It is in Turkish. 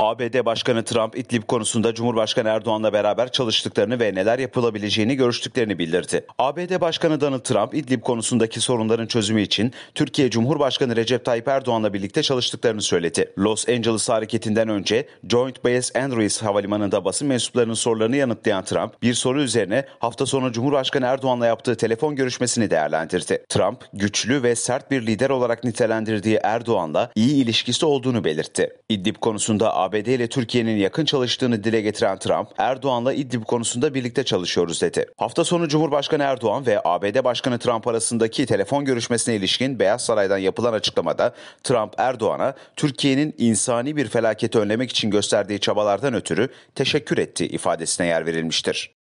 ABD Başkanı Trump İdlib konusunda Cumhurbaşkanı Erdoğan'la beraber çalıştıklarını ve neler yapılabileceğini görüştüklerini bildirdi. ABD Başkanı Donald Trump İdlib konusundaki sorunların çözümü için Türkiye Cumhurbaşkanı Recep Tayyip Erdoğan'la birlikte çalıştıklarını söyledi. Los Angeles hareketinden önce Joint Base Andrews havalimanında basın mensuplarının sorularını yanıtlayan Trump bir soru üzerine hafta sonu Cumhurbaşkanı Erdoğan'la yaptığı telefon görüşmesini değerlendirdi. Trump güçlü ve sert bir lider olarak nitelendirdiği Erdoğan'la iyi ilişkisi olduğunu belirtti. İdlib konusunda ABD ile Türkiye'nin yakın çalıştığını dile getiren Trump, Erdoğan'la İdlib konusunda birlikte çalışıyoruz dedi. Hafta sonu Cumhurbaşkanı Erdoğan ve ABD Başkanı Trump arasındaki telefon görüşmesine ilişkin Beyaz Saray'dan yapılan açıklamada Trump Erdoğan'a Türkiye'nin insani bir felaketi önlemek için gösterdiği çabalardan ötürü teşekkür etti ifadesine yer verilmiştir.